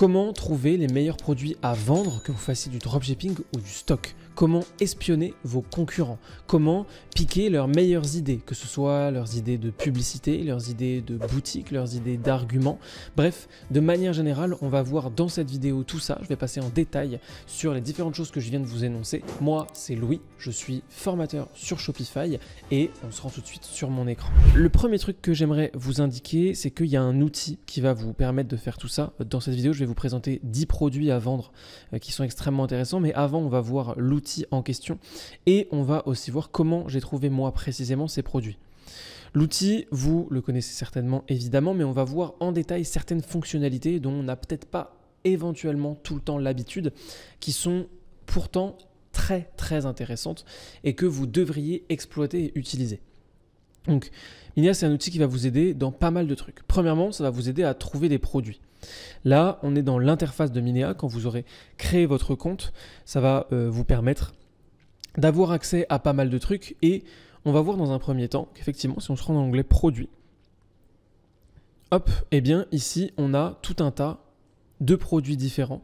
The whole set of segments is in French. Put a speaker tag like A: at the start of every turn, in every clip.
A: Comment trouver les meilleurs produits à vendre que vous fassiez du dropshipping ou du stock comment espionner vos concurrents, comment piquer leurs meilleures idées, que ce soit leurs idées de publicité, leurs idées de boutique, leurs idées d'arguments. Bref, de manière générale, on va voir dans cette vidéo tout ça. Je vais passer en détail sur les différentes choses que je viens de vous énoncer. Moi, c'est Louis, je suis formateur sur Shopify et on se rend tout de suite sur mon écran. Le premier truc que j'aimerais vous indiquer, c'est qu'il y a un outil qui va vous permettre de faire tout ça. Dans cette vidéo, je vais vous présenter 10 produits à vendre euh, qui sont extrêmement intéressants, mais avant, on va voir l'outil en question et on va aussi voir comment j'ai trouvé moi précisément ces produits. L'outil, vous le connaissez certainement évidemment, mais on va voir en détail certaines fonctionnalités dont on n'a peut-être pas éventuellement tout le temps l'habitude, qui sont pourtant très très intéressantes et que vous devriez exploiter et utiliser. Donc, Minia, c'est un outil qui va vous aider dans pas mal de trucs. Premièrement, ça va vous aider à trouver des produits. Là, on est dans l'interface de Minéa. Quand vous aurez créé votre compte, ça va euh, vous permettre d'avoir accès à pas mal de trucs. Et on va voir dans un premier temps qu'effectivement, si on se rend dans l'onglet produits, hop, et eh bien ici, on a tout un tas de produits différents.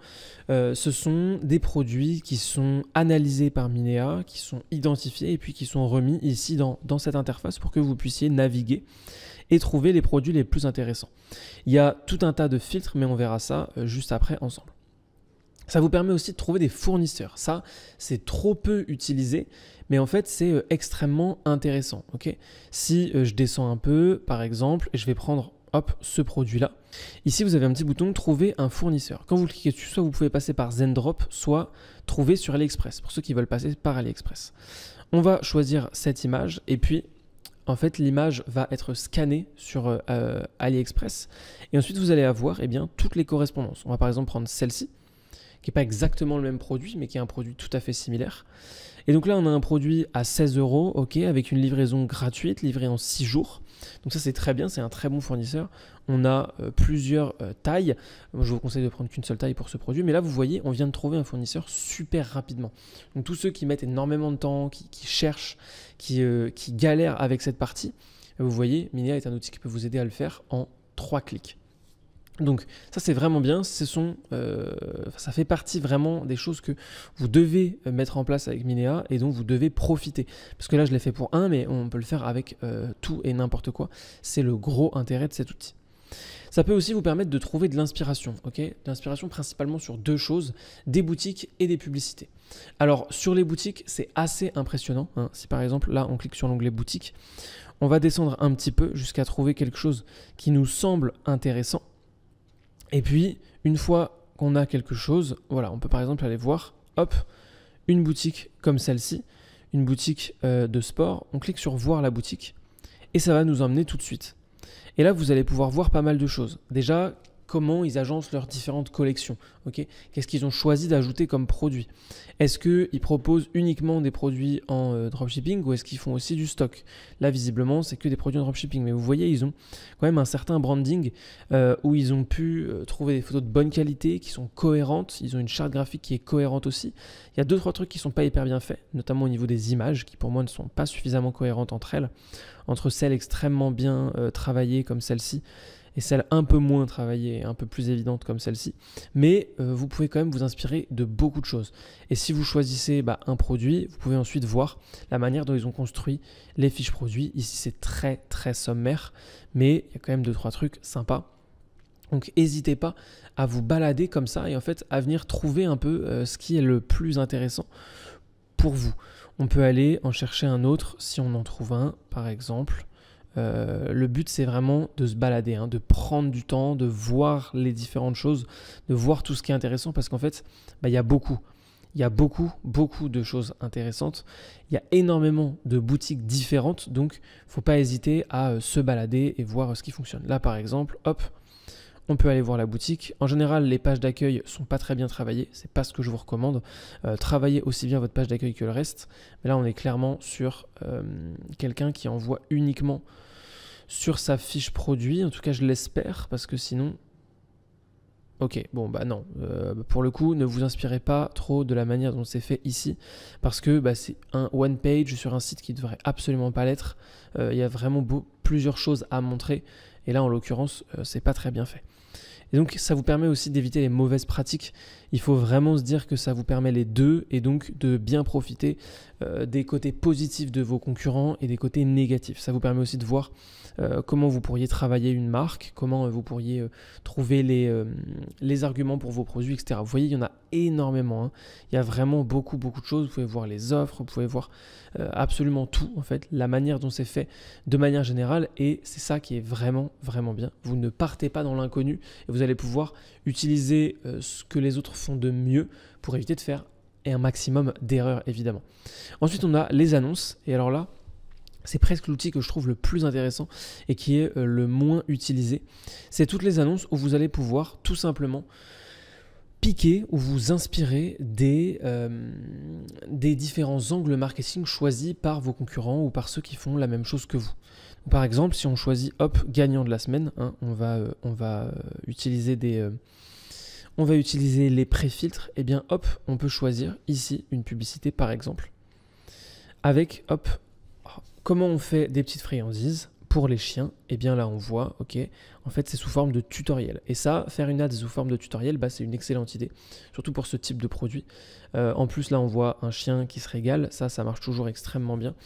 A: Euh, ce sont des produits qui sont analysés par Minéa, qui sont identifiés et puis qui sont remis ici dans, dans cette interface pour que vous puissiez naviguer et trouver les produits les plus intéressants. Il y a tout un tas de filtres, mais on verra ça euh, juste après ensemble. Ça vous permet aussi de trouver des fournisseurs. Ça, c'est trop peu utilisé, mais en fait, c'est euh, extrêmement intéressant. ok si euh, je descends un peu, par exemple, je vais prendre hop, ce produit-là. Ici, vous avez un petit bouton Trouver un fournisseur. Quand vous cliquez dessus, soit vous pouvez passer par Zendrop, soit trouver sur AliExpress, pour ceux qui veulent passer par AliExpress. On va choisir cette image et puis en fait, l'image va être scannée sur euh, euh, AliExpress. Et ensuite, vous allez avoir eh bien, toutes les correspondances. On va par exemple prendre celle-ci, qui n'est pas exactement le même produit, mais qui est un produit tout à fait similaire. Et donc là, on a un produit à 16 euros, ok, avec une livraison gratuite, livrée en 6 jours. Donc ça c'est très bien, c'est un très bon fournisseur. On a euh, plusieurs euh, tailles. Je vous conseille de prendre qu'une seule taille pour ce produit. Mais là vous voyez, on vient de trouver un fournisseur super rapidement. Donc tous ceux qui mettent énormément de temps, qui, cherchent, qui, euh, qui galèrent avec cette partie, vous voyez, Minia est un outil qui peut vous aider à le faire en trois clics. Donc ça c'est vraiment bien, Ce sont, euh, ça fait partie vraiment des choses que vous devez euh, mettre en place avec Minéa et dont vous devez profiter. Parce que là je l'ai fait pour un, mais on peut le faire avec euh, tout et n'importe quoi. C'est le gros intérêt de cet outil. Ça peut aussi vous permettre de trouver de l'inspiration, ok L'inspiration principalement sur deux choses, des boutiques et des publicités. Alors sur les boutiques, c'est assez impressionnant. Hein. Si par exemple là on clique sur l'onglet boutique, on va descendre un petit peu jusqu'à trouver quelque chose qui nous semble intéressant et puis, une fois qu'on a quelque chose, voilà, on peut par exemple aller voir, hop, une boutique comme celle-ci, une boutique euh, de sport, on clique sur voir la boutique et ça va nous emmener tout de suite. Et là, vous allez pouvoir voir pas mal de choses. Déjà, comment ils agencent leurs différentes collections. ok Qu'est-ce qu'ils ont choisi d'ajouter comme produit Est-ce qu'ils proposent uniquement des produits en euh, dropshipping ou est-ce qu'ils font aussi du stock Là, visiblement, c'est que des produits en dropshipping. Mais vous voyez, ils ont quand même un certain branding euh, où ils ont pu euh, trouver des photos de bonne qualité qui sont cohérentes. Ils ont une charte graphique qui est cohérente aussi. Il y a deux, trois trucs qui ne sont pas hyper bien faits, notamment au niveau des images qui, pour moi, ne sont pas suffisamment cohérentes entre elles, entre celles extrêmement bien travaillées comme celle-ci et celle un peu moins travaillée, un peu plus évidente comme celle-ci. Mais euh, vous pouvez quand même vous inspirer de beaucoup de choses. Et si vous choisissez bah, un produit, vous pouvez ensuite voir la manière dont ils ont construit les fiches produits. Ici, c'est très très sommaire, mais il y a quand même deux trois trucs sympas. Donc n'hésitez pas à vous balader comme ça et en fait à venir trouver un peu euh, ce qui est le plus intéressant pour vous. On peut aller en chercher un autre si on en trouve un, par exemple. Euh, le but, c'est vraiment de se balader, hein, de prendre du temps, de voir les différentes choses, de voir tout ce qui est intéressant, parce qu'en fait, bah, il y a beaucoup. Il y a beaucoup, beaucoup de choses intéressantes. Il y a énormément de boutiques différentes, donc faut pas hésiter à euh, se balader et voir euh, ce qui fonctionne. Là, par exemple, hop, on peut aller voir la boutique. En général, les pages d'accueil sont pas très bien travaillées, c'est pas ce que je vous recommande. Euh, travaillez aussi bien votre page d'accueil que le reste. Mais là, on est clairement sur euh, quelqu'un qui envoie uniquement sur sa fiche produit. En tout cas, je l'espère, parce que sinon, Ok, bon bah non. Euh, pour le coup, ne vous inspirez pas trop de la manière dont c'est fait ici, parce que bah, c'est un one page sur un site qui ne devrait absolument pas l'être. Il y a vraiment plusieurs choses à montrer, et là en l'occurrence, c'est pas très bien fait. Et donc ça vous permet aussi d'éviter les mauvaises pratiques. Il faut vraiment se dire que ça vous permet les deux et donc de bien profiter euh, des côtés positifs de vos concurrents et des côtés négatifs. Ça vous permet aussi de voir euh, comment vous pourriez travailler une marque, comment euh, vous pourriez euh, trouver les, arguments pour vos produits, etc. Vous voyez, il y en a énormément. Hein. Il y a vraiment beaucoup, beaucoup de choses. Vous pouvez voir les offres, vous pouvez voir absolument tout, en fait, la manière dont c'est fait de manière générale. Et c'est ça qui est vraiment, vraiment bien. Vous ne partez pas dans l'inconnu et vous allez pouvoir utiliser ce que les autres font de mieux pour éviter de faire et un maximum d'erreurs évidemment. Ensuite on a les annonces et alors là c'est presque l'outil que je trouve le plus intéressant et qui est euh, le moins utilisé. C'est toutes les annonces où vous allez pouvoir tout simplement piquer ou vous inspirer des, euh, des différents angles marketing choisis par vos concurrents ou par ceux qui font la même chose que vous. Par exemple, si on choisit hop gagnant de la semaine, hein, on, va, euh, on va utiliser des on va utiliser les pré-filtres, et eh bien hop, on peut choisir ici une publicité par exemple avec hop Comment on fait des petites friandises pour les chiens Eh bien là on voit, ok, en fait c'est sous forme de tutoriel. Et ça, faire une ad sous forme de tutoriel, bah, c'est une excellente idée, surtout pour ce type de produit. Euh, en plus là on voit un chien qui se régale, ça ça marche toujours extrêmement bien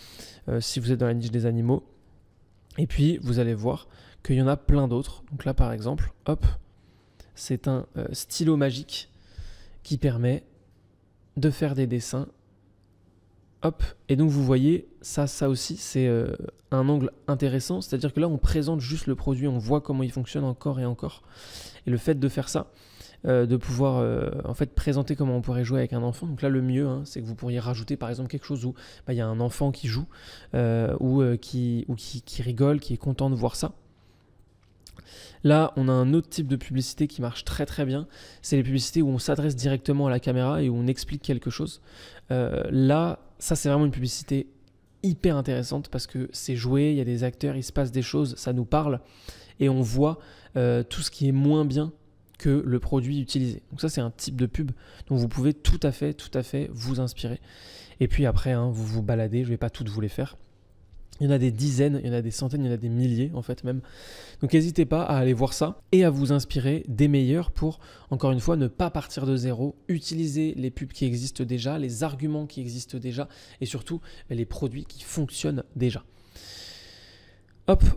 A: euh, si vous êtes dans la niche des animaux. Et puis vous allez voir qu'il y en a plein d'autres. Donc là par exemple, hop, c'est un euh, stylo magique qui permet de faire des dessins et donc vous voyez, ça, ça aussi, c'est euh, un angle intéressant, c'est-à-dire que là, on présente juste le produit, on voit comment il fonctionne encore et encore. Et le fait de faire ça, euh, de pouvoir euh, en fait présenter comment on pourrait jouer avec un enfant. Donc là, le mieux, hein, c'est que vous pourriez rajouter par exemple quelque chose où bah, il y a un enfant qui joue ou, qui, ou qui rigole, qui est content de voir ça. Là, on a un autre type de publicité qui marche très très bien. C'est les publicités où on s'adresse directement à la caméra et où on explique quelque chose. Euh, là, ça c'est vraiment une publicité hyper intéressante parce que c'est joué, il y a des acteurs, il se passe des choses, ça nous parle et on voit euh, tout ce qui est moins bien que le produit utilisé. Donc ça c'est un type de pub dont vous pouvez tout à fait, tout à fait vous inspirer. Et puis après, hein, vous vous baladez, je ne vais pas toutes vous les faire. Il y en a des dizaines, il y en a des centaines, il y en a des milliers en fait même. Donc n'hésitez pas à aller voir ça et à vous inspirer des meilleurs pour, encore une fois, ne pas partir de zéro, utiliser les pubs qui existent déjà, les arguments qui existent déjà et surtout les produits qui fonctionnent déjà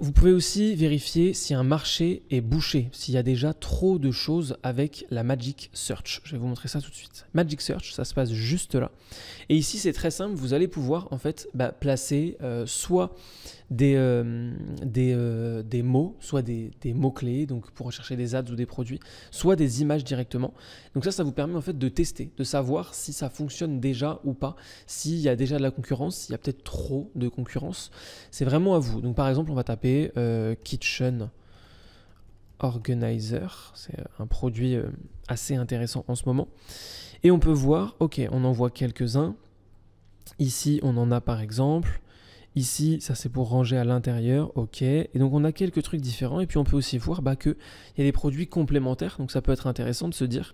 A: vous pouvez aussi vérifier si un marché est bouché, s'il y a déjà trop de choses avec la Magic Search. Je vais vous montrer ça tout de suite. Magic Search, ça se passe juste là. Et ici, c'est très simple, vous allez pouvoir en fait bah, placer euh, soit euh, euh, des, mots, soit des, mots-clés, donc pour rechercher des ads ou des produits, soit des images directement. Donc ça, ça vous permet en fait de tester, de savoir si ça fonctionne déjà ou pas, s'il y a déjà de la concurrence, s'il y a peut-être trop de concurrence. C'est vraiment à vous. Donc par exemple, on va taper euh, Kitchen Organizer. C'est un produit euh, assez intéressant en ce moment. Et on peut voir, ok, on en voit quelques-uns. Ici, on en a par exemple Ici, ça c'est pour ranger à l'intérieur, ok. Et donc on a quelques trucs différents. Et puis on peut aussi voir bah, qu'il y a des produits complémentaires. Donc ça peut être intéressant de se dire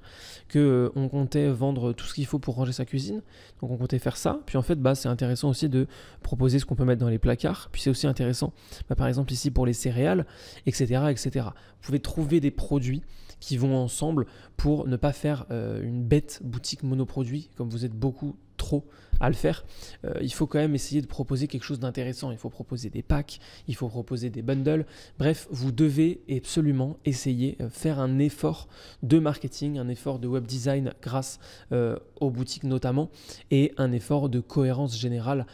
A: qu'on euh, comptait vendre tout ce qu'il faut pour ranger sa cuisine. Donc on comptait faire ça. Puis en fait, bah, c'est intéressant aussi de proposer ce qu'on peut mettre dans les placards. Puis c'est aussi intéressant, bah, par exemple ici pour les céréales, etc., etc. Vous pouvez trouver des produits qui vont ensemble pour ne pas faire euh, une bête boutique monoproduit, comme vous êtes beaucoup trop à le faire. Euh, il faut quand même essayer de proposer quelque chose d'intéressant. Il faut proposer des packs, il faut proposer des bundles. Bref, vous devez absolument essayer, euh, faire un effort de marketing, un effort de web design grâce aux boutiques notamment, et un effort de cohérence générale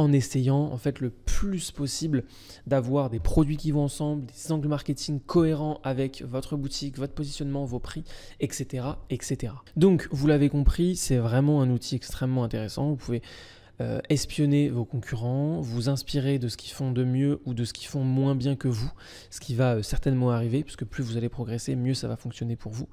A: en essayant en fait le plus possible d'avoir des produits qui vont ensemble, des angles marketing cohérents avec votre boutique, votre positionnement, vos prix, etc. etc. Donc vous l'avez compris, c'est vraiment un outil extrêmement intéressant. Vous pouvez euh, espionner vos concurrents, vous inspirer de ce qu'ils font de mieux ou de ce qu'ils font moins bien que vous, ce qui va euh, certainement arriver, puisque plus vous allez progresser, mieux ça va fonctionner pour vous.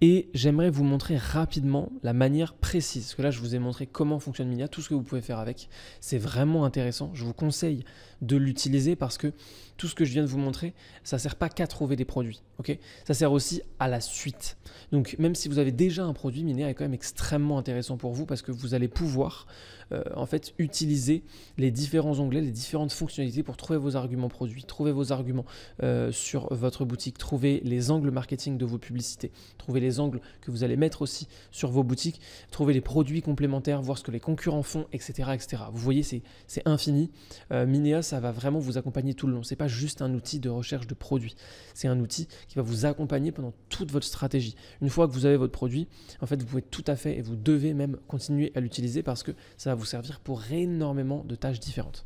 A: Et j'aimerais vous montrer rapidement la manière précise, parce que là je vous ai montré comment fonctionne Minia, tout ce que vous pouvez faire avec. C'est vraiment intéressant, je vous conseille de l'utiliser parce que tout ce que je viens de vous montrer, ça ne sert pas qu'à trouver des produits, ok Ça sert aussi à la suite. Donc même si vous avez déjà un produit, Minéa est quand même extrêmement intéressant pour vous parce que vous allez pouvoir euh, en fait utiliser les différents onglets, les différentes fonctionnalités pour trouver vos arguments produits, trouver vos arguments euh, sur votre boutique, trouver les angles marketing de vos publicités, trouver les angles que vous allez mettre aussi sur vos boutiques, trouver les produits complémentaires, voir ce que les concurrents font, etc., etc. Vous voyez, c'est infini. Euh, ça va vraiment vous accompagner tout le long. Ce n'est pas juste un outil de recherche de produits. C'est un outil qui va vous accompagner pendant toute votre stratégie. Une fois que vous avez votre produit, en fait, vous pouvez tout à fait et vous devez même continuer à l'utiliser parce que ça va vous servir pour énormément de tâches différentes.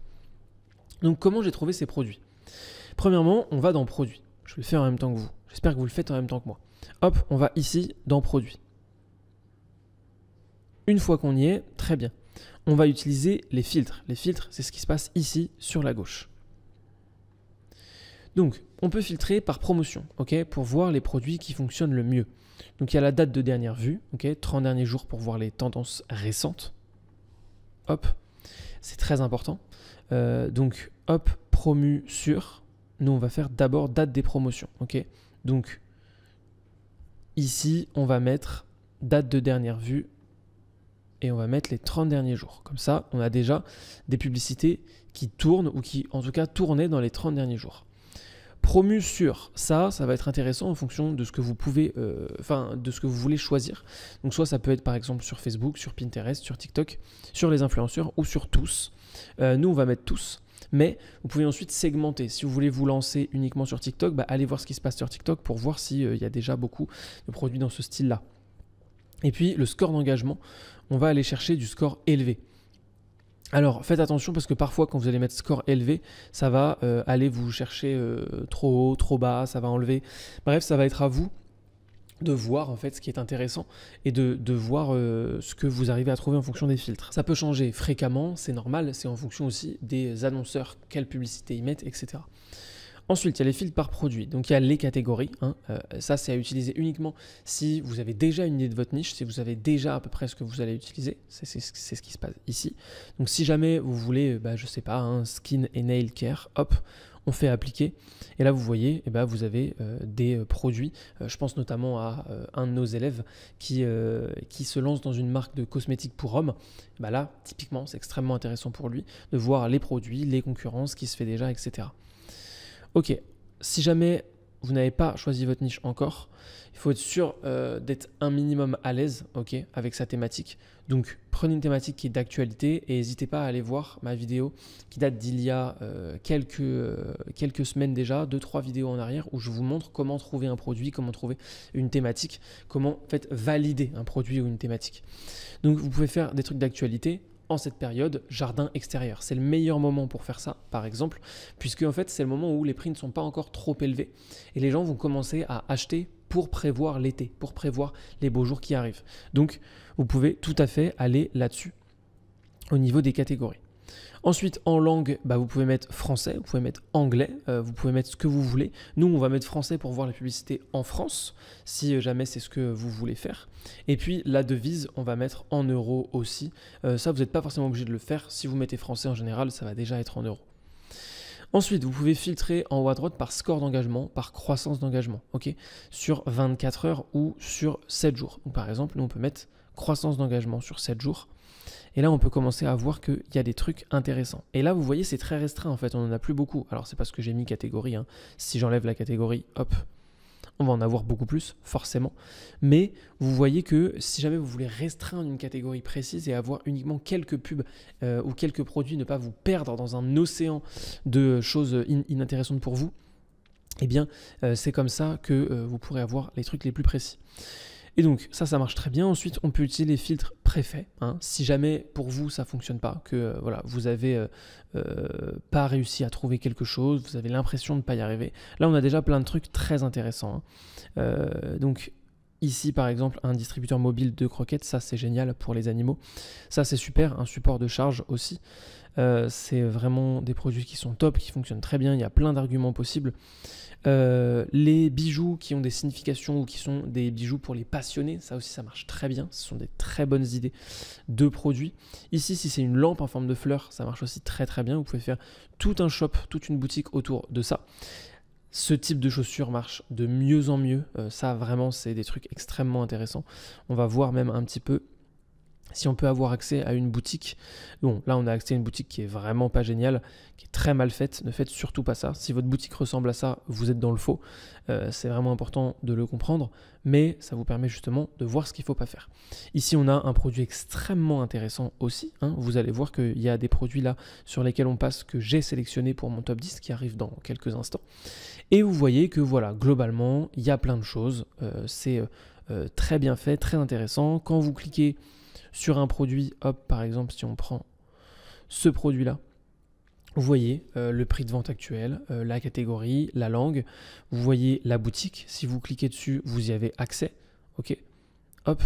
A: Donc, comment j'ai trouvé ces produits Premièrement, on va dans produits. Je le fais en même temps que vous. J'espère que vous le faites en même temps que moi. Hop, on va ici dans produits. Une fois qu'on y est, très bien on va utiliser les filtres. Les filtres, c'est ce qui se passe ici sur la gauche. Donc, on peut filtrer par promotion, ok, pour voir les produits qui fonctionnent le mieux. Donc, il y a la date de dernière vue, ok, 30 derniers jours pour voir les tendances récentes. Hop, c'est très important. Euh, donc, hop, promu sur. Nous, on va faire d'abord date des promotions, ok. Donc, ici, on va mettre date de dernière vue et on va mettre les 30 derniers jours. Comme ça, on a déjà des publicités qui tournent ou qui en tout cas tournaient dans les 30 derniers jours. Promu sur ça, ça va être intéressant en fonction de ce que vous pouvez, euh, enfin de ce que vous voulez choisir. Donc soit ça peut être par exemple sur Facebook, sur Pinterest, sur TikTok, sur les influenceurs ou sur tous. Euh, nous on va mettre tous. Mais vous pouvez ensuite segmenter. Si vous voulez vous lancer uniquement sur TikTok, bah, allez voir ce qui se passe sur TikTok pour voir s'il euh, y a déjà beaucoup de produits dans ce style-là. Et puis le score d'engagement, on va aller chercher du score élevé. Alors faites attention parce que parfois quand vous allez mettre score élevé, ça va euh, aller vous chercher euh, trop haut, trop bas, ça va enlever. Bref, ça va être à vous de voir en fait ce qui est intéressant et de, voir euh, ce que vous arrivez à trouver en fonction des filtres. Ça peut changer fréquemment, c'est normal, c'est en fonction aussi des annonceurs, quelle publicité ils mettent, etc. Ensuite, il y a les filtres par produit. Donc, il y a les catégories. Hein. Euh, ça, c'est à utiliser uniquement si vous avez déjà une idée de votre niche, si vous avez déjà à peu près ce que vous allez utiliser. C'est ce qui se passe ici. Donc, si jamais vous voulez, euh, bah, je sais pas, hein, skin et nail care, hop, on fait appliquer. Et là, vous voyez, ben, vous avez euh, des produits. je pense notamment à un de nos élèves qui, qui se lance dans une marque de cosmétiques pour hommes. bah là, typiquement, c'est extrêmement intéressant pour lui de voir les produits, les concurrences, qui se fait déjà, etc. Ok, si jamais vous n'avez pas choisi votre niche encore, il faut être sûr euh, d'être un minimum à l'aise avec sa thématique. Donc prenez une thématique qui est d'actualité et n'hésitez pas à aller voir ma vidéo qui date d'il y a euh, quelques, euh, quelques semaines déjà, deux, trois vidéos en arrière où je vous montre comment trouver un produit, comment trouver une thématique, comment en fait, valider un produit ou une thématique. Donc vous pouvez faire des trucs d'actualité, cette période jardin extérieur. C'est le meilleur moment pour faire ça, par exemple, puisque en fait c'est le moment où les prix ne sont pas encore trop élevés et les gens vont commencer à acheter pour prévoir l'été, pour prévoir les beaux jours qui arrivent. Donc vous pouvez tout à fait aller là-dessus au niveau des catégories. Ensuite, en langue, bah, vous pouvez mettre français, vous pouvez mettre anglais, euh, vous pouvez mettre ce que vous voulez. Nous, on va mettre français pour voir les publicités en France, si euh, jamais c'est ce que vous voulez faire. Et puis, la devise, on va mettre en euros aussi. Euh, ça, vous n'êtes pas forcément obligé de le faire. Si vous mettez français en général, ça va déjà être en euros. Ensuite, vous pouvez filtrer en haut à droite par score d'engagement, par croissance d'engagement, ok Sur 24 heures ou sur 7 jours. par exemple, nous, on peut mettre croissance d'engagement sur 7 jours. Et là, on peut commencer à voir qu'il y a des trucs intéressants. Et là, vous voyez, c'est très restreint en fait, on n'en a plus beaucoup. Alors, c'est parce que j'ai mis catégorie. Hein. Si j'enlève la catégorie, hop, on va en avoir beaucoup plus, forcément. Mais vous voyez que si jamais vous voulez restreindre une catégorie précise et avoir uniquement quelques pubs euh, ou quelques produits, ne pas vous perdre dans un océan de choses inintéressantes pour vous, eh bien, euh, c'est comme ça que euh, vous pourrez avoir les trucs les plus précis. Et donc ça, ça marche très bien. Ensuite, on peut utiliser les filtres préfaits. Hein. si jamais pour vous ça fonctionne pas, que euh, voilà, vous avez euh, euh, pas réussi à trouver quelque chose, vous avez l'impression de ne pas y arriver. Là, on a déjà plein de trucs très intéressants. Hein. donc Ici, par exemple, un distributeur mobile de croquettes, ça c'est génial pour les animaux. Ça c'est super, un support de charge aussi. Euh, c'est vraiment des produits qui sont top, qui fonctionnent très bien, il y a plein d'arguments possibles. Euh, les bijoux qui ont des significations ou qui sont des bijoux pour les passionnés, ça aussi ça marche très bien, ce sont des très bonnes idées de produits. Ici, si c'est une lampe en forme de fleur, ça marche aussi très très bien, vous pouvez faire tout un shop, toute une boutique autour de ça. Ce type de chaussures marche de mieux en mieux. Euh, ça, vraiment, c'est des trucs extrêmement intéressants. On va voir même un petit peu si on peut avoir accès à une boutique, bon, là on a accès à une boutique qui est vraiment pas géniale, qui est très mal faite, ne faites surtout pas ça. Si votre boutique ressemble à ça, vous êtes dans le faux. Euh, c'est vraiment important de le comprendre, mais ça vous permet justement de voir ce qu'il ne faut pas faire. Ici, on a un produit extrêmement intéressant aussi. Hein. Vous allez voir qu'il y a des produits là sur lesquels on passe que j'ai sélectionné pour mon top 10 qui arrive dans quelques instants. Et vous voyez que voilà, globalement, il y a plein de choses. Euh, c'est euh, très bien fait, très intéressant. Quand vous cliquez sur un produit, hop, par exemple, si on prend ce produit-là, vous voyez euh, le prix de vente actuel, euh, la catégorie, la langue, vous voyez la boutique, si vous cliquez dessus, vous y avez accès, ok, hop,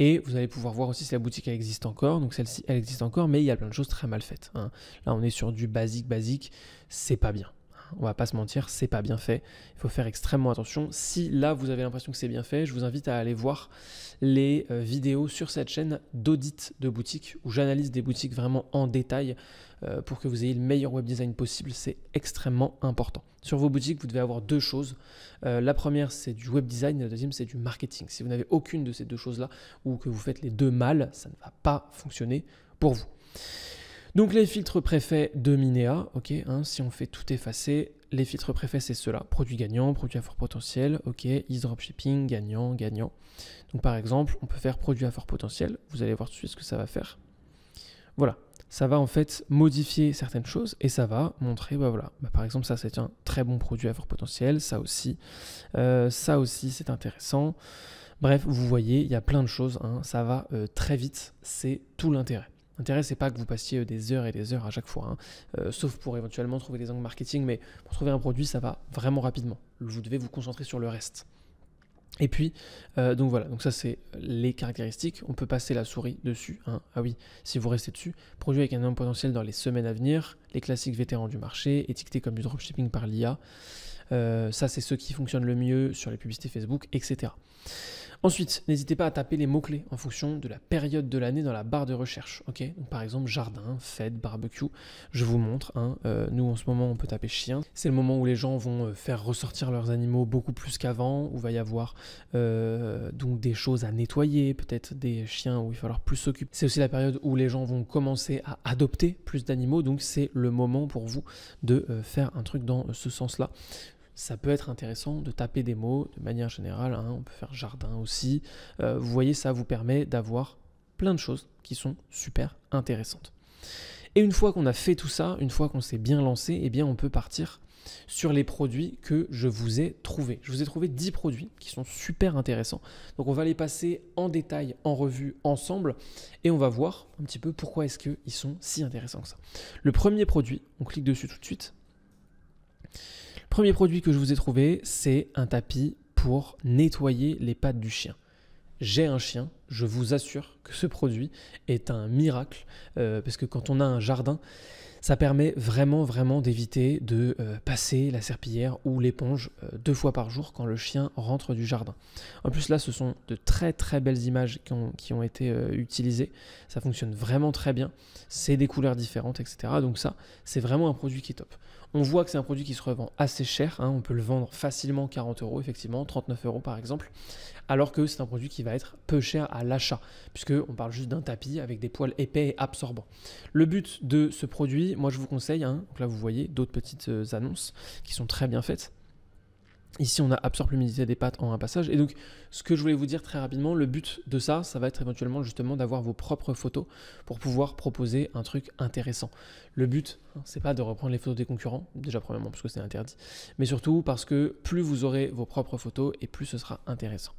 A: et vous allez pouvoir voir aussi si la boutique existe encore, donc celle-ci elle existe encore, mais il y a plein de choses très mal faites. Hein. Là on est sur du basique, basique, c'est pas bien on va pas se mentir, c'est pas bien fait. Il faut faire extrêmement attention. Si là vous avez l'impression que c'est bien fait, je vous invite à aller voir les euh, vidéos sur cette chaîne d'audit de boutique où j'analyse des boutiques vraiment en détail euh, pour que vous ayez le meilleur web design possible. C'est extrêmement important. Sur vos boutiques, vous devez avoir deux choses. Euh, la première, c'est du web design. La deuxième, c'est du marketing. Si vous n'avez aucune de ces deux choses-là ou que vous faites les deux mal, ça ne va pas fonctionner pour vous. Donc les filtres préfets de Minéa, ok, hein, si on fait tout effacer, les filtres préfets c'est cela, produit gagnant, produit à fort potentiel, ok, dropshipping, gagnant, gagnant. Donc par exemple, on peut faire produit à fort potentiel, vous allez voir tout de suite ce que ça va faire. Voilà, ça va en fait modifier certaines choses et ça va montrer, bah voilà, bah, par exemple ça c'est un très bon produit à fort potentiel, ça aussi, euh, ça aussi c'est intéressant. Bref, vous voyez, il y a plein de choses, hein. ça va euh, très vite, c'est tout l'intérêt. L'intérêt, c'est pas que vous passiez euh, des heures et des heures à chaque fois, hein. euh, sauf pour éventuellement trouver des angles marketing, mais pour trouver un produit, ça va vraiment rapidement. Vous devez vous concentrer sur le reste. Et puis, euh, donc voilà, donc ça c'est les caractéristiques. On peut passer la souris dessus. Hein. Ah oui, si vous restez dessus, produit avec un énorme potentiel dans les semaines à venir, les classiques vétérans du marché, étiquetés comme du dropshipping par l'IA. ça, c'est ce qui fonctionne le mieux sur les publicités Facebook, etc. Ensuite, n'hésitez pas à taper les mots-clés en fonction de la période de l'année dans la barre de recherche. Ok, par exemple jardin, fête, barbecue. Je vous montre. Hein, euh, nous en ce moment, on peut taper chien. C'est le moment où les gens vont euh, faire ressortir leurs animaux beaucoup plus qu'avant, où va y avoir euh, donc des choses à nettoyer, peut-être des chiens où il va falloir plus s'occuper. C'est aussi la période où les gens vont commencer à adopter plus d'animaux, donc c'est le moment pour vous de faire un truc dans ce sens-là ça peut être intéressant de taper des mots de manière générale. Hein, on peut faire jardin aussi. Euh, vous voyez, ça vous permet d'avoir plein de choses qui sont super intéressantes. Et une fois qu'on a fait tout ça, une fois qu'on s'est bien lancé, eh bien on peut partir sur les produits que je vous ai trouvés. Je vous ai trouvé 10 produits qui sont super intéressants. Donc on va les passer en détail, en revue, ensemble, et on va voir un petit peu pourquoi est-ce qu'ils sont si intéressants que ça. Le premier produit, on clique dessus tout de suite premier produit que je vous ai trouvé, c'est un tapis pour nettoyer les pattes du chien. J'ai un chien, je vous assure que ce produit est un miracle, euh, parce que quand on a un jardin, ça permet vraiment vraiment d'éviter de euh, passer la serpillière ou l'éponge euh, deux fois par jour quand le chien rentre du jardin. En plus là ce sont de très très belles images qui ont, été utilisées, ça fonctionne vraiment très bien, c'est des couleurs différentes etc. Donc ça c'est vraiment un produit qui est top. On voit que c'est un produit qui se revend assez cher, hein. on peut le vendre facilement 40 euros, effectivement, 39 euros par exemple, alors que c'est un produit qui va être peu cher à l'achat, puisque on parle juste d'un tapis avec des poils épais et absorbants. Le but de ce produit, moi je vous conseille, hein, là vous voyez d'autres petites euh, annonces qui sont très bien faites, Ici, on a absorbe l'humidité des pattes » en un passage. Et donc, ce que je voulais vous dire très rapidement, le but de ça, ça va être éventuellement justement d'avoir vos propres photos pour pouvoir proposer un truc intéressant. Le but, hein, c'est pas de reprendre les photos des concurrents, déjà premièrement parce que c'est interdit, mais surtout parce que plus vous aurez vos propres photos et plus ce sera intéressant.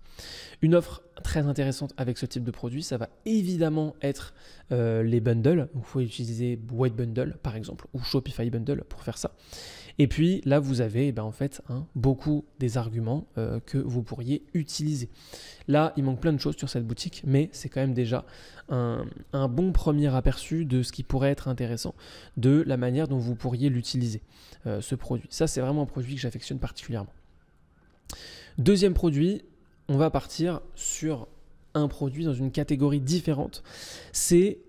A: Une offre très intéressante avec ce type de produit, ça va évidemment être euh, les bundles. Vous pouvez utiliser White Bundle par exemple ou Shopify Bundle pour faire ça. Et puis là, vous avez eh ben, en fait hein, beaucoup des arguments euh, que vous pourriez utiliser. Là, il manque plein de choses sur cette boutique, mais c'est quand même déjà un, bon premier aperçu de ce qui pourrait être intéressant, de la manière dont vous pourriez l'utiliser, euh, ce produit. Ça, c'est vraiment un produit que j'affectionne particulièrement. Deuxième produit, on va partir sur un produit dans une catégorie différente. C'est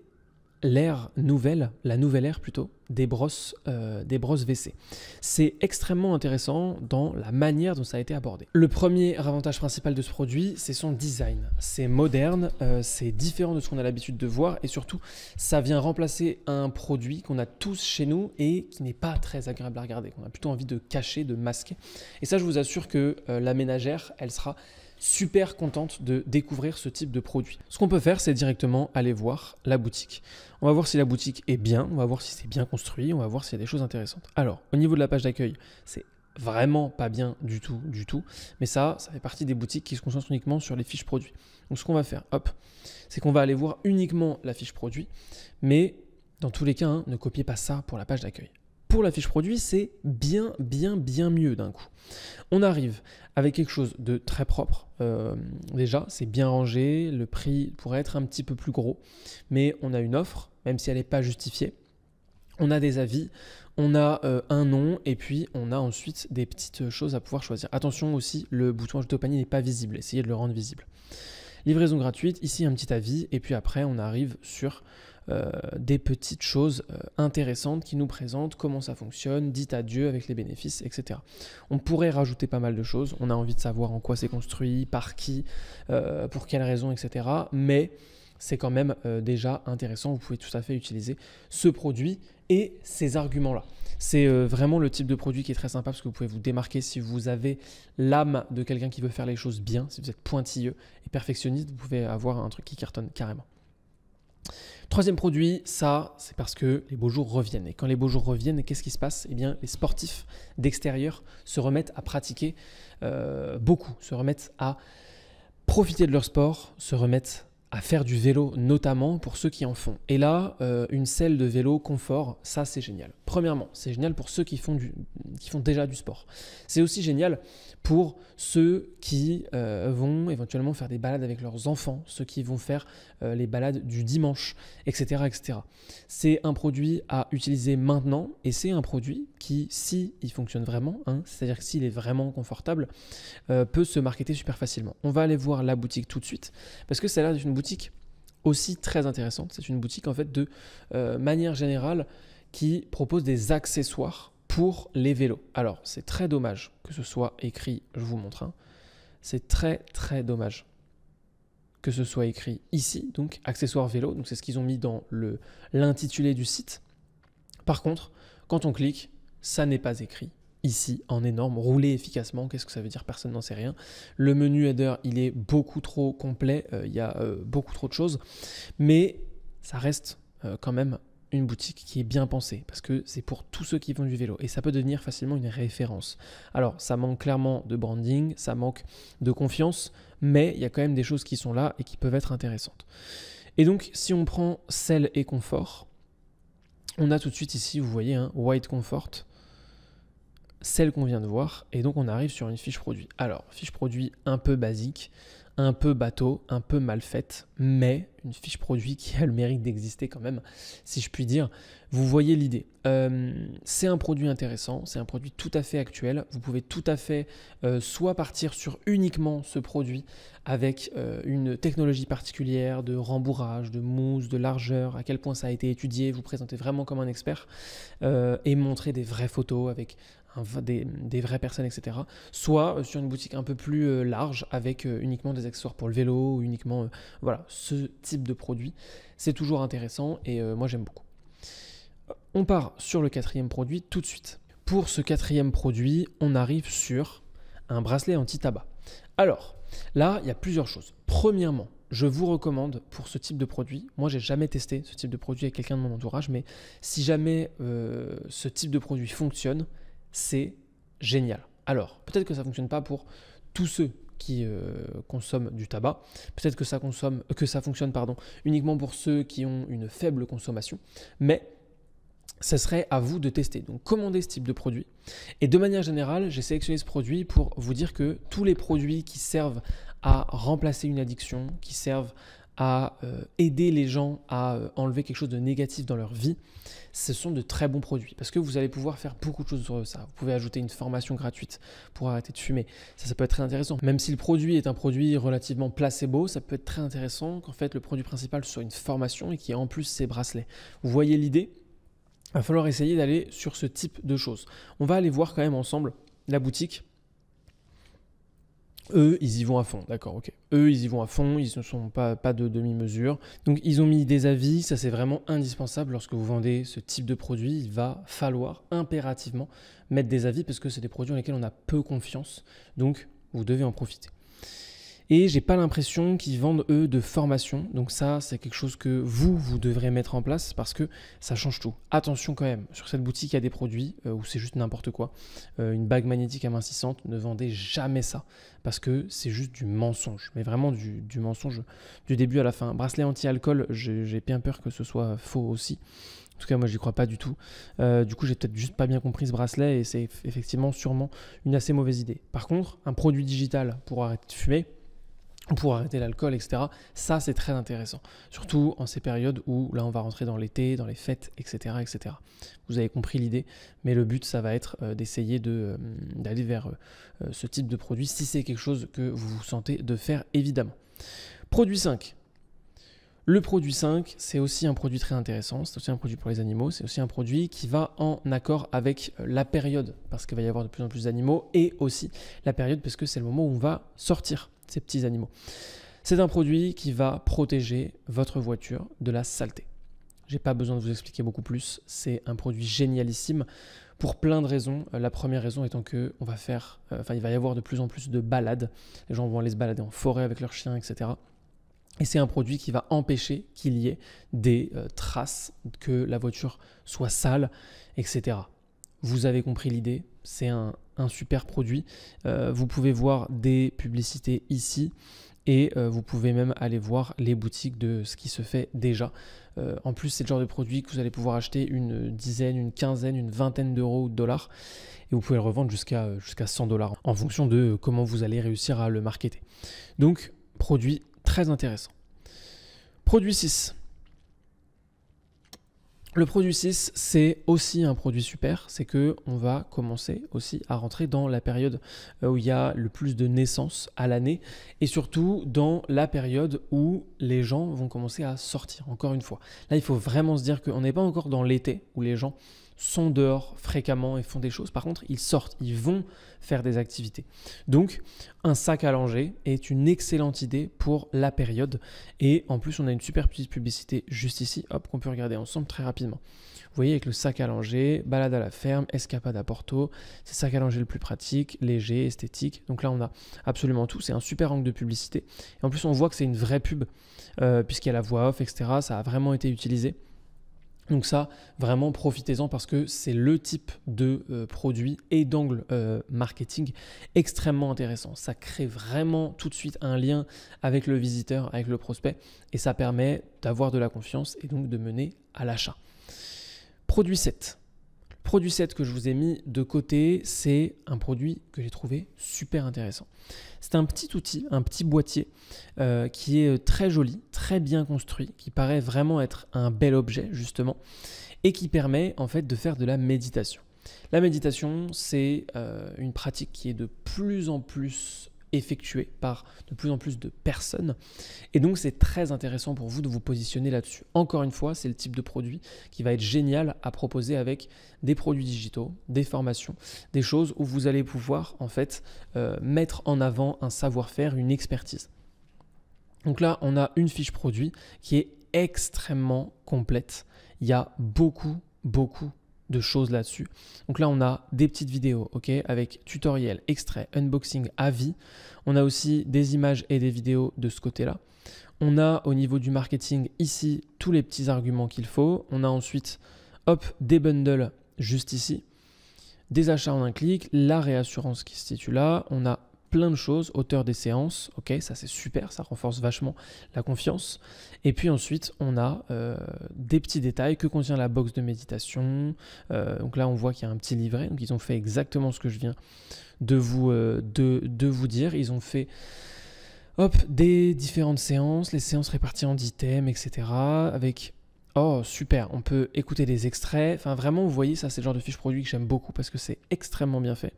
A: l'ère nouvelle, la nouvelle ère plutôt, des brosses, euh, des brosses WC. C'est extrêmement intéressant dans la manière dont ça a été abordé. Le premier avantage principal de ce produit, c'est son design. C'est moderne, euh, c'est différent de ce qu'on a l'habitude de voir et surtout, ça vient remplacer un produit qu'on a tous chez nous et qui n'est pas très agréable à regarder, qu'on a plutôt envie de cacher, de masquer. Et ça, je vous assure que euh, la ménagère, elle sera super contente de découvrir ce type de produit. Ce qu'on peut faire, c'est directement aller voir la boutique. On va voir si la boutique est bien, on va voir si c'est bien construit, on va voir s'il y a des choses intéressantes. Alors, au niveau de la page d'accueil, c'est vraiment pas bien du tout, du tout. Mais ça, ça fait partie des boutiques qui se concentrent uniquement sur les fiches produits. Donc ce qu'on va faire, hop, c'est qu'on va aller voir uniquement la fiche produit, mais dans tous les cas, hein, ne copiez pas ça pour la page d'accueil pour la fiche produit, c'est bien, bien, bien mieux d'un coup. On arrive avec quelque chose de très propre. Euh, déjà, c'est bien rangé, le prix pourrait être un petit peu plus gros, mais on a une offre, même si elle n'est pas justifiée. On a des avis, on a euh, un nom et puis on a ensuite des petites choses à pouvoir choisir. Attention aussi, le bouton ajouter au panier n'est pas visible, essayez de le rendre visible. Livraison gratuite, ici un petit avis et puis après on arrive sur euh, des petites choses euh, intéressantes qui nous présentent comment ça fonctionne, dites adieu avec les bénéfices, etc. On pourrait rajouter pas mal de choses, on a envie de savoir en quoi c'est construit, par qui, euh, pour quelles raisons, etc. Mais c'est quand même déjà intéressant. Vous pouvez tout à fait utiliser ce produit et ces arguments-là. C'est vraiment le type de produit qui est très sympa parce que vous pouvez vous démarquer si vous avez l'âme de quelqu'un qui veut faire les choses bien, si vous êtes pointilleux et perfectionniste, vous pouvez avoir un truc qui cartonne carrément. Troisième produit, ça, c'est parce que les beaux jours reviennent. Et quand les beaux jours reviennent, qu'est-ce qui se passe Eh bien, les sportifs d'extérieur se remettent à pratiquer euh, beaucoup, se remettent à profiter de leur sport, se remettent à faire du vélo, notamment pour ceux qui en font. Et là, euh, une selle de vélo confort, ça, c'est génial. Premièrement, c'est génial pour ceux qui font, du, qui font déjà du sport. C'est aussi génial pour ceux qui euh, vont éventuellement faire des balades avec leurs enfants, ceux qui vont faire euh, les balades du dimanche, etc. etc. C'est un produit à utiliser maintenant et c'est un produit qui, si il fonctionne vraiment, hein, c'est-à-dire s'il est vraiment confortable, euh, peut se marketer super facilement. On va aller voir la boutique tout de suite parce que celle-là est une boutique aussi très intéressante. C'est une boutique en fait de manière générale qui propose des accessoires pour les vélos. Alors, c'est très dommage que ce soit écrit, je vous montre hein. c'est très très dommage que ce soit écrit ici, donc accessoires vélo, donc c'est ce qu'ils ont mis dans l'intitulé du site. Par contre, quand on clique, ça n'est pas écrit ici en énorme. Rouler efficacement, qu'est-ce que ça veut dire Personne n'en sait rien. Le menu header, il est beaucoup trop complet, euh, il y a euh, beaucoup trop de choses, mais ça reste euh, quand même une boutique qui est bien pensée, parce que c'est pour tous ceux qui font du vélo, et ça peut devenir facilement une référence. Alors, ça manque clairement de branding, ça manque de confiance, mais il y a quand même des choses qui sont là et qui peuvent être intéressantes. Et donc, si on prend sel et confort, on a tout de suite ici, vous voyez, un hein, white comfort, celle qu'on vient de voir, et donc on arrive sur une fiche produit. Alors, fiche produit un peu basique, un peu bateau, un peu mal faite, mais une fiche produit qui a le mérite d'exister quand même, si je puis dire. Vous voyez l'idée. Euh, c'est un produit intéressant, c'est un produit tout à fait actuel. Vous pouvez tout à fait euh, soit partir sur uniquement ce produit avec euh, une technologie particulière de rembourrage, de mousse, de largeur, à quel point ça a été étudié, vous présenter vraiment comme un expert et montrer des vraies photos avec des, vraies personnes, etc. Soit euh, sur une boutique un peu plus euh, large avec euh, uniquement des accessoires pour le vélo, ou uniquement voilà, ce type de produit. C'est toujours intéressant et moi j'aime beaucoup. On part sur le quatrième produit tout de suite. Pour ce quatrième produit, on arrive sur un bracelet anti-tabac. Alors, là, il y a plusieurs choses. Premièrement, je vous recommande pour ce type de produit. Moi, j'ai jamais testé ce type de produit avec quelqu'un de mon entourage, mais si jamais ce type de produit fonctionne, c'est génial. Alors, peut-être que ça ne fonctionne pas pour tous ceux qui euh, consomment du tabac. Peut-être que ça consomme, euh, que ça fonctionne pardon, uniquement pour ceux qui ont une faible consommation, mais ce serait à vous de tester. Donc commandez ce type de produit. Et de manière générale, j'ai sélectionné ce produit pour vous dire que tous les produits qui servent à remplacer une addiction, qui servent à euh, aider les gens à enlever quelque chose de négatif dans leur vie, ce sont de très bons produits parce que vous allez pouvoir faire beaucoup de choses sur ça. Vous pouvez ajouter une formation gratuite pour arrêter de fumer. Ça, ça peut être très intéressant. Même si le produit est un produit relativement placebo, ça peut être très intéressant qu'en fait le produit principal soit une formation et qui en plus ces bracelets. Vous voyez l'idée Il va falloir essayer d'aller sur ce type de choses. On va aller voir quand même ensemble la boutique eux, ils y vont à fond, d'accord, ok. Eux, ils y vont à fond, ils ne sont pas, pas de demi-mesure. Donc, ils ont mis des avis, ça c'est vraiment indispensable lorsque vous vendez ce type de produit. Il va falloir impérativement mettre des avis parce que c'est des produits dans lesquels on a peu confiance. Donc, vous devez en profiter. Et j'ai pas l'impression qu'ils vendent eux de formation. Donc ça, c'est quelque chose que vous, vous devrez mettre en place parce que ça change tout. Attention quand même, sur cette boutique, il y a des produits euh, où c'est juste n'importe quoi. Euh, une bague magnétique amincissante, ne vendez jamais ça parce que c'est juste du mensonge. Mais vraiment du, mensonge du début à la fin. Bracelet anti-alcool, j'ai bien peur que ce soit faux aussi. En tout cas, moi, je j'y crois pas du tout. Euh, du coup, j'ai peut-être juste pas bien compris ce bracelet et c'est effectivement sûrement une assez mauvaise idée. Par contre, un produit digital pour arrêter de fumer, pour arrêter l'alcool, etc. Ça, c'est très intéressant. Surtout en ces périodes où là, on va rentrer dans l'été, dans les fêtes, etc., etc. Vous avez compris l'idée, mais le but, ça va être euh, d'essayer de, euh, d'aller vers euh, ce type de produit si c'est quelque chose que vous vous sentez de faire, évidemment. Produit 5. Le produit 5, c'est aussi un produit très intéressant, c'est aussi un produit pour les animaux, c'est aussi un produit qui va en accord avec la période, parce qu'il va y avoir de plus en plus d'animaux, et aussi la période parce que c'est le moment où on va sortir ces petits animaux. C'est un produit qui va protéger votre voiture de la saleté. J'ai pas besoin de vous expliquer beaucoup plus, c'est un produit génialissime pour plein de raisons. Euh, la première raison étant que on va faire, euh, enfin il va y avoir de plus en plus de balades. Les gens vont aller se balader en forêt avec leurs chiens, etc. Et c'est un produit qui va empêcher qu'il y ait des euh, traces, que la voiture soit sale, etc. Vous avez compris l'idée, c'est un, super produit. Euh, vous pouvez voir des publicités ici et euh, vous pouvez même aller voir les boutiques de ce qui se fait déjà. Euh, en plus, c'est le genre de produit que vous allez pouvoir acheter une dizaine, une quinzaine, une vingtaine d'euros ou de dollars et vous pouvez le revendre jusqu'à jusqu'à 100 dollars en fonction de comment vous allez réussir à le marketer. Donc, produit très intéressant. Produit 6. Le produit 6, c'est aussi un produit super, c'est que on va commencer aussi à rentrer dans la période euh, où il y a le plus de naissances à l'année et surtout dans la période où les gens vont commencer à sortir, encore une fois. Là, il faut vraiment se dire qu'on n'est pas encore dans l'été où les gens sont dehors fréquemment et font des choses. Par contre, ils sortent, ils vont faire des activités. Donc, un sac à langer est une excellente idée pour la période. Et en plus, on a une super petite publicité juste ici, hop, qu'on peut regarder ensemble très rapidement. Vous voyez, avec le sac à langer, balade à la ferme, escapade à Porto, c'est sac à langer le plus pratique, léger, esthétique. Donc là, on a absolument tout. C'est un super angle de publicité. Et en plus, on voit que c'est une vraie pub, euh, puisqu'il y a la voix off, etc. Ça a vraiment été utilisé. Donc ça, vraiment profitez-en parce que c'est le type de euh, produit et d'angle euh, marketing extrêmement intéressant. Ça crée vraiment tout de suite un lien avec le visiteur, avec le prospect, et ça permet d'avoir de la confiance et donc de mener à l'achat. Produit 7. Produit 7 que je vous ai mis de côté, c'est un produit que j'ai trouvé super intéressant. C'est un petit outil, un petit boîtier euh, qui est euh, très joli, très bien construit, qui paraît vraiment être un bel objet justement, et qui permet en fait de faire de la méditation. La méditation, c'est euh, une pratique qui est de plus en plus effectué par de plus en plus de personnes. Et donc c'est très intéressant pour vous de vous positionner là-dessus. Encore une fois, c'est le type de produit qui va être génial à proposer avec des produits digitaux, des formations, des choses où vous allez pouvoir en fait euh, mettre en avant un savoir-faire, une expertise. Donc là, on a une fiche produit qui est extrêmement complète. Il y a beaucoup, beaucoup, de choses là-dessus. Donc là, on a des petites vidéos, ok, avec tutoriel, extrait, unboxing, avis. On a aussi des images et des vidéos de ce côté-là. On a au niveau du marketing ici tous les petits arguments qu'il faut. On a ensuite, hop, des bundles juste ici. Des achats en un clic, la réassurance qui se situe là. On a plein de choses, auteur des séances, ok, ça c'est super, ça renforce vachement la confiance. Et puis ensuite, on a euh, des petits détails que contient la box de méditation. Euh, donc là, on voit qu'il y a un petit livret, donc ils ont fait exactement ce que je viens de vous, euh, de, de vous dire. Ils ont fait hop, des différentes séances, les séances réparties en 10 thèmes, etc. Avec Oh, super, on peut écouter des extraits. Enfin, vraiment, vous voyez, ça, c'est le genre de fiche produit que j'aime beaucoup parce que c'est extrêmement bien fait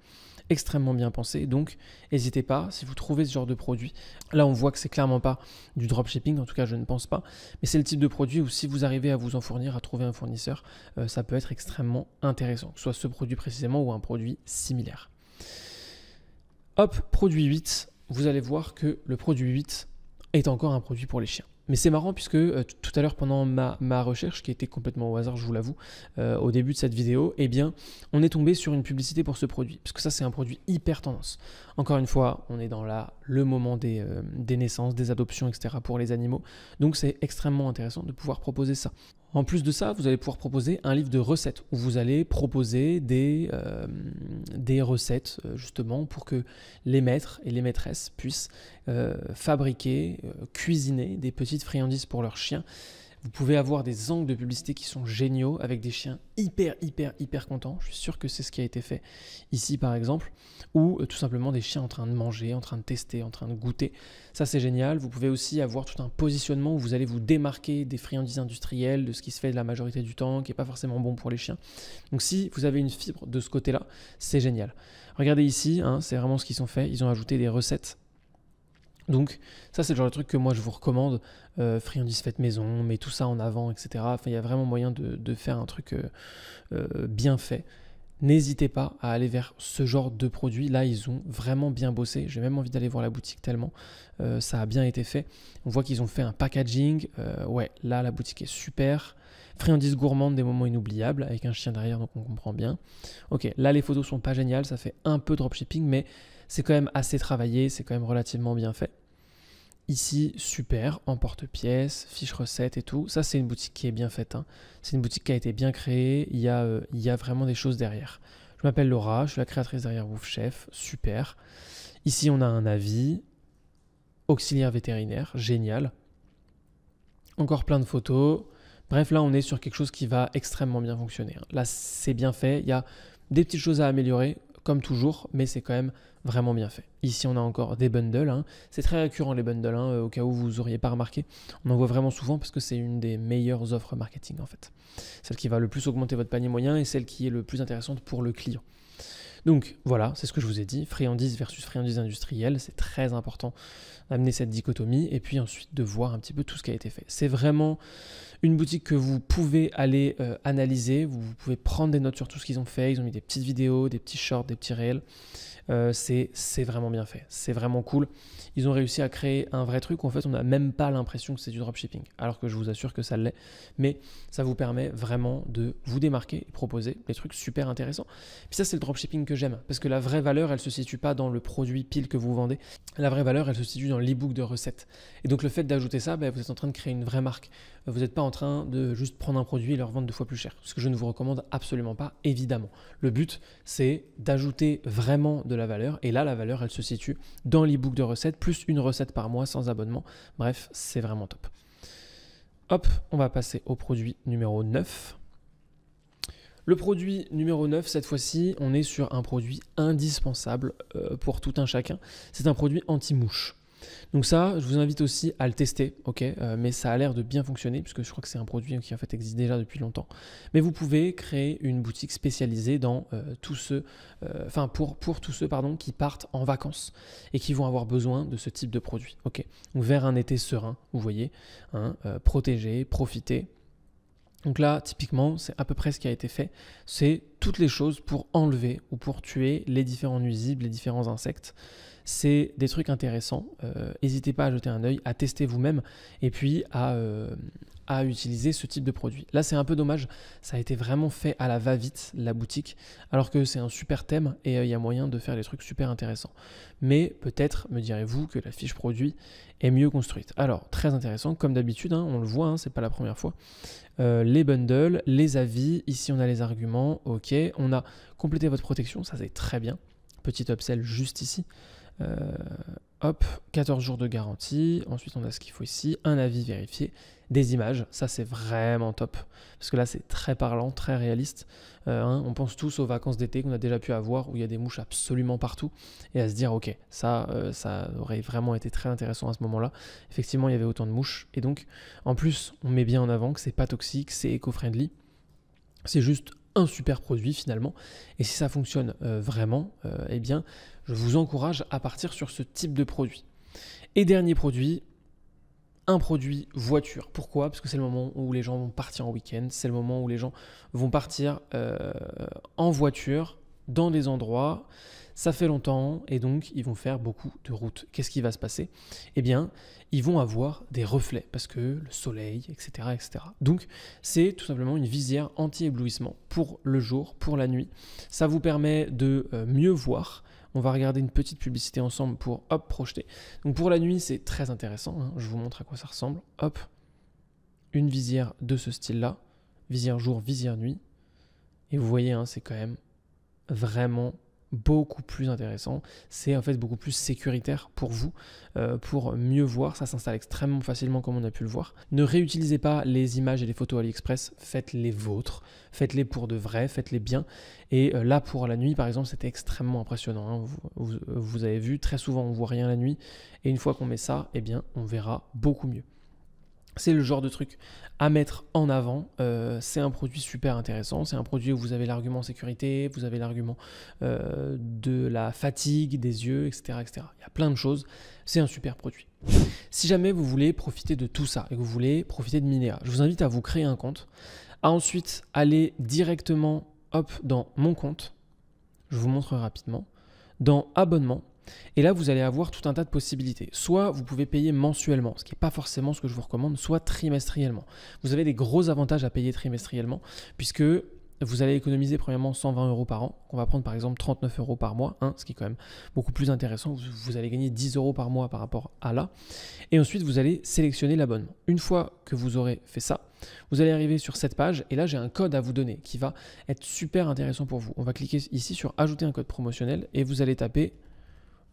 A: extrêmement bien pensé. Donc, n'hésitez pas si vous trouvez ce genre de produit. Là, on voit que c'est clairement pas du dropshipping, en tout cas, je ne pense pas. Mais c'est le type de produit où si vous arrivez à vous en fournir, à trouver un fournisseur, euh, ça peut être extrêmement intéressant, que ce soit ce produit précisément ou un produit similaire. Hop, produit 8, vous allez voir que le produit 8 est encore un produit pour les chiens. Mais c'est marrant puisque euh, tout à l'heure pendant ma, recherche, qui était complètement au hasard, je vous l'avoue, euh, au début de cette vidéo, eh bien, on est tombé sur une publicité pour ce produit, parce que ça c'est un produit hyper tendance. Encore une fois, on est dans là le moment des, euh, des naissances, des adoptions, etc. pour les animaux, donc c'est extrêmement intéressant de pouvoir proposer ça. En plus de ça, vous allez pouvoir proposer un livre de recettes où vous allez proposer des, euh, des recettes euh, justement pour que les maîtres et les maîtresses puissent euh, fabriquer, cuisiner des petites friandises pour leurs chiens vous pouvez avoir des angles de publicité qui sont géniaux avec des chiens hyper, hyper, hyper contents. Je suis sûr que c'est ce qui a été fait ici par exemple. Ou euh, tout simplement des chiens en train de manger, en train de tester, en train de goûter. Ça c'est génial. Vous pouvez aussi avoir tout un positionnement où vous allez vous démarquer des friandises industrielles, de ce qui se fait la majorité du temps, qui n'est pas forcément bon pour les chiens. Donc si vous avez une fibre de ce côté-là, c'est génial. Regardez ici, hein, c'est vraiment ce qu'ils ont fait. Ils ont ajouté des recettes donc ça c'est le genre de truc que moi je vous recommande, Friandise euh, friandises faites maison, mais tout ça en avant, etc. il y a vraiment moyen de, faire un truc euh, euh, bien fait. N'hésitez pas à aller vers ce genre de produit. Là, ils ont vraiment bien bossé. J'ai même envie d'aller voir la boutique tellement ça a bien été fait. On voit qu'ils ont fait un packaging. ouais, là, la boutique est super. Friandises gourmandes, des moments inoubliables avec un chien derrière, donc on comprend bien. Ok, là, les photos sont pas géniales. Ça fait un peu dropshipping, mais c'est quand même assez travaillé, c'est quand même relativement bien fait. Ici, super, emporte porte-pièce, fiche recette et tout. Ça, c'est une boutique qui est bien faite. Hein. C'est une boutique qui a été bien créée. Il y a, euh, il y a vraiment des choses derrière. Je m'appelle Laura, je suis la créatrice derrière Wolf Chef. Super. Ici, on a un avis. Auxiliaire vétérinaire, génial. Encore plein de photos. Bref, là, on est sur quelque chose qui va extrêmement bien fonctionner. Hein. Là, c'est bien fait. Il y a des petites choses à améliorer, comme toujours, mais c'est quand même vraiment bien fait. Ici, on a encore des bundles. Hein. C'est très récurrent les bundles, hein, euh, au cas où vous n'auriez pas remarqué. On en voit vraiment souvent parce que c'est une des meilleures offres marketing en fait. Celle qui va le plus augmenter votre panier moyen et celle qui est le plus intéressante pour le client. Donc voilà, c'est ce que je vous ai dit, friandise versus friandise industrielle, c'est très important d'amener cette dichotomie et puis ensuite de voir un petit peu tout ce qui a été fait. C'est vraiment une boutique que vous pouvez aller euh, analyser, vous, pouvez prendre des notes sur tout ce qu'ils ont fait. Ils ont mis des petites vidéos, des petits shorts, des petits réels. Euh, c'est vraiment bien fait, c'est vraiment cool. Ils ont réussi à créer un vrai truc. En fait, on n'a même pas l'impression que c'est du dropshipping, alors que je vous assure que ça l'est. Mais ça vous permet vraiment de vous démarquer et proposer des trucs super intéressants. Puis ça, c'est le dropshipping que j'aime, parce que la vraie valeur, elle se situe pas dans le produit pile que vous vendez. La vraie valeur, elle se situe dans l'ebook de recettes. Et donc le fait d'ajouter ça, ben, vous êtes en train de créer une vraie marque. Vous n'êtes pas en train de juste prendre un produit et le revendre deux fois plus cher. Ce que je ne vous recommande absolument pas, évidemment. Le but, c'est d'ajouter vraiment de la valeur. Et là, la valeur, elle se situe dans le de recettes, plus une recette par mois sans abonnement. Bref, c'est vraiment top. Hop, on va passer au produit numéro 9. Le produit numéro 9, cette fois-ci, on est sur un produit indispensable euh, pour tout un chacun. C'est un produit anti-mouche. Donc ça, je vous invite aussi à le tester, ok euh, Mais ça a l'air de bien fonctionner puisque je crois que c'est un produit hein, qui en fait existe déjà depuis longtemps. Mais vous pouvez créer une boutique spécialisée dans euh, tous ceux, euh, enfin pour, pour tous ceux pardon, qui partent en vacances et qui vont avoir besoin de ce type de produit, ok vers un été serein, vous voyez, hein, protéger, profiter. Donc là, typiquement, c'est à peu près ce qui a été fait. C'est toutes les choses pour enlever ou pour tuer les différents nuisibles, les différents insectes c'est des trucs intéressants. Euh, n'hésitez pas à jeter un œil, à tester vous-même et puis euh, à, utiliser ce type de produit. Là, c'est un peu dommage, ça a été vraiment fait à la va-vite, la boutique, alors que c'est un super thème et euh, il y a moyen de faire des trucs super intéressants. Mais peut-être me direz-vous que la fiche produit est mieux construite. Alors, très intéressant, comme d'habitude, hein, on le voit, ce hein, c'est pas la première fois. les bundles, les avis, ici on a les arguments, ok, on a complété votre protection, ça c'est très bien. Petit upsell juste ici. Euh, hop, 14 jours de garantie. Ensuite, on a ce qu'il faut ici, un avis vérifié, des images. Ça, c'est vraiment top. Parce que là, c'est très parlant, très réaliste. Euh, hein, on pense tous aux vacances d'été qu'on a déjà pu avoir, où il y a des mouches absolument partout, et à se dire, ok, ça, euh, ça aurait vraiment été très intéressant à ce moment-là. Effectivement, il y avait autant de mouches. Et donc, en plus, on met bien en avant que c'est pas toxique, c'est éco-friendly. C'est juste un super produit finalement. Et si ça fonctionne vraiment, eh bien, je vous encourage à partir sur ce type de produit. Et dernier produit, un produit voiture. Pourquoi Parce que c'est le moment où les gens vont partir en week-end, c'est le moment où les gens vont partir euh, en voiture dans des endroits ça fait longtemps et donc ils vont faire beaucoup de routes. Qu'est-ce qui va se passer Eh bien, ils vont avoir des reflets parce que le soleil, etc. etc. Donc, c'est tout simplement une visière anti-éblouissement pour le jour, pour la nuit. Ça vous permet de euh, mieux voir. On va regarder une petite publicité ensemble pour hop projeter. Donc pour la nuit, c'est très intéressant. Hein. Je vous montre à quoi ça ressemble. Hop, une visière de ce style-là, visière jour, visière nuit. Et vous voyez, hein, c'est quand même vraiment beaucoup plus intéressant, c'est en fait beaucoup plus sécuritaire pour vous, euh, pour mieux voir, ça s'installe extrêmement facilement comme on a pu le voir. Ne réutilisez pas les images et les photos AliExpress, faites les vôtres, faites-les pour de vrai, faites-les bien. Et euh, là pour la nuit par exemple c'était extrêmement impressionnant, hein. vous, vous, avez vu, très souvent on voit rien la nuit, et une fois qu'on met ça, eh bien on verra beaucoup mieux c'est le genre de truc à mettre en avant. Euh, c'est un produit super intéressant. C'est un produit où vous avez l'argument sécurité, vous avez l'argument euh, de la fatigue, des yeux, etc., etc. Il y a plein de choses. C'est un super produit. Si jamais vous voulez profiter de tout ça et que vous voulez profiter de Minéa, je vous invite à vous créer un compte, à ensuite aller directement hop, dans mon compte. Je vous montre rapidement. Dans abonnement, et là, vous allez avoir tout un tas de possibilités. Soit vous pouvez payer mensuellement, ce qui n'est pas forcément ce que je vous recommande, soit trimestriellement. Vous avez des gros avantages à payer trimestriellement, puisque vous allez économiser premièrement 120 euros par an, qu'on va prendre par exemple 39 euros par mois, hein, ce qui est quand même beaucoup plus intéressant, vous, allez gagner 10 euros par mois par rapport à là, et ensuite vous allez sélectionner l'abonnement. Une fois que vous aurez fait ça, vous allez arriver sur cette page, et là j'ai un code à vous donner qui va être super intéressant pour vous. On va cliquer ici sur ajouter un code promotionnel, et vous allez taper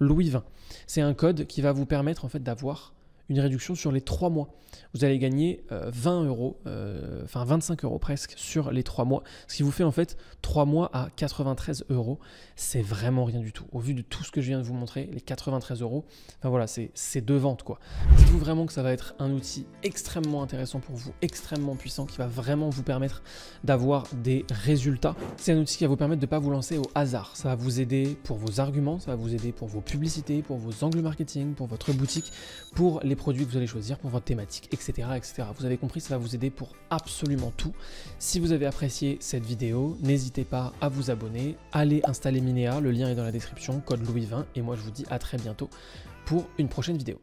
A: Louis 20. C'est un code qui va vous permettre en fait d'avoir une réduction sur les trois mois. Vous allez gagner 20 euh, euros, euh, enfin 25 euros presque sur les trois mois. Ce qui vous fait en fait trois mois à 93 euros. C'est vraiment rien du tout. Au vu de tout ce que je viens de vous montrer, les 93 euros, enfin voilà, c'est deux ventes quoi. Dites-vous vraiment que ça va être un outil extrêmement intéressant pour vous, extrêmement puissant, qui va vraiment vous permettre d'avoir des résultats. C'est un outil qui va vous permettre de ne pas vous lancer au hasard. Ça va vous aider pour vos arguments, ça va vous aider pour vos publicités, pour vos angles marketing, pour votre boutique, pour les produits que vous allez choisir, pour votre thématique, etc. etc. Vous avez compris, ça va vous aider pour absolument tout. Si vous avez apprécié cette vidéo, n'hésitez pas à vous abonner, allez installer Minéa, le lien est dans la description, code Louis20, et moi je vous dis à très bientôt pour une prochaine vidéo.